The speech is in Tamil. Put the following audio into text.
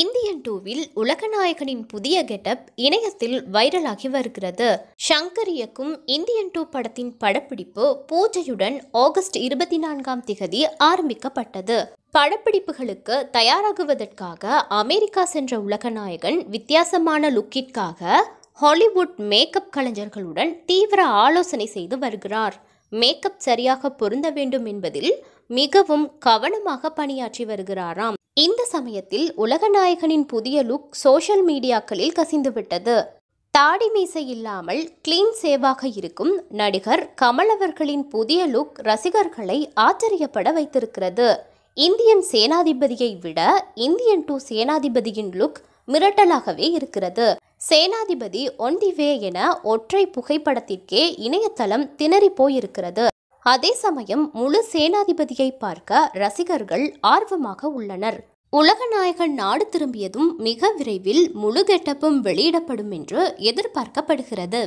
இந்தியன் டூவில் உலகநாயகனின் புதிய கெட்டப் இணையத்தில் வைரலாகி வருகிறது ஷங்கர் இயக்கும் இந்தியன் டூ படத்தின் படப்பிடிப்பு பூஜையுடன் ஆகஸ்ட் இருபத்தி நான்காம் திகதி ஆரம்பிக்கப்பட்டது படப்பிடிப்புகளுக்கு தயாராகுவதற்காக அமெரிக்கா சென்ற உலகநாயகன் வித்தியாசமான லுக்கிற்காக ஹாலிவுட் மேக்கப் கலைஞர்களுடன் தீவிர ஆலோசனை செய்து வருகிறார் மேக்கப் சரியாக பொருந்த வேண்டும் என்பதில் மிகவும் கவனமாக பணியாற்றி வருகிறாராம் இந்த சமயத்தில் உலகநாயகனின் புதிய லுக் சோஷியல் மீடியாக்களில் கசிந்துவிட்டது தாடி மீசை இல்லாமல் கிளீன் சேவாக இருக்கும் நடிகர் கமல் அவர்களின் புதிய லுக் ரசிகர்களை ஆச்சரியப்பட வைத்திருக்கிறது இந்தியன் சேனாதிபதியை விட இந்தியன் டூ சேனாதிபதியின் லுக் மிரட்டலாகவே இருக்கிறது சேனாதிபதி ஒன் தி வே என ஒற்றை புகைப்படத்திற்கே இணையதளம் திணறி போயிருக்கிறது அதே சமயம் முழு சேனாதிபதியை பார்க்க ரசிகர்கள் ஆர்வமாக உள்ளனர் உலகநாயகன் நாடு திரும்பியதும் மிக விரைவில் முழு கெட்டப்பும் வெளியிடப்படும் என்று எதிர்பார்க்கப்படுகிறது